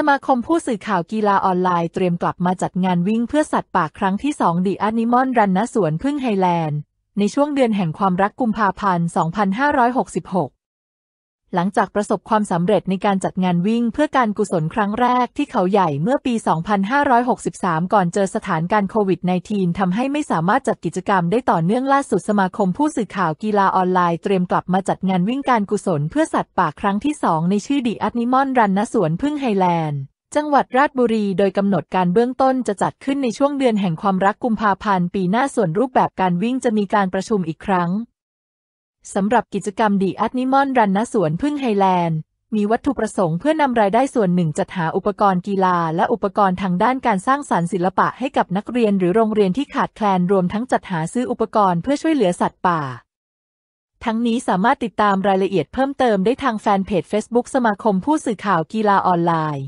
สมาคมผู้สื่อข่าวกีฬาออนไลน์เตรียมกลับมาจัดงานวิ่งเพื่อสัตว์ป่าครั้งที่2ดีอนิมอนรันณสวนพึ่งไฮแลนด์ ในช่วงเดือนแห่งความรักกุมภาพันธ์ 2566หลังจากประสบความสำเร็จในการจัดงานวิ่งเพื่อการกุศลครั้งแรกที่เขาใหญ่เมื่อปี 2563ก่อนเจอสถานการณ์โควิด -19 ทำให้ไม่สามารถจัดกิจกรรมได้ต่อเนื่องล่าสุดสมาคมผู้สื่อข่าวกีฬาออนไลน์เตรียมกลับมาจัดงานวิ่งการกุศลเพื่อสัตว์ป่าครั้งที่ 2 ในชื่อดีอัตนิมอนรันนสวนพึ่งไฮแลนด์จังหวัดราชบุรีโดยกำหนดการเบื้องต้นจะจัดขึ้นในช่วงเดือนแห่งความรักกุมภาพันธ์ปีหน้าส่วนรูปแบบการวิ่งจะมีการประชุมอีกครั้งสำหรับกิจกรรมดีอัตนิมอน รันนสวนพึ่งไฮแลนด์ มีวัตถุประสงค์เพื่อนำรายได้ส่วนหนึ่งจัดหาอุปกรณ์กีฬา และอุปกรณ์ทางด้านการสร้างสารรค์ศิลปะให้กับนักเรียนหรือโรงเรียนที่ขาดแคลนรวมทั้งจัดหาซื้ออุปกรณ์เพื่อช่วยเหลือสัตว์ป่า ทั้งนี้สามารถติดตามรายละเอียดเพิ่มเติมได้ทางแฟนเพจ Facebook สมาคมผู้สื่อข่าวกีฬาออนไลน์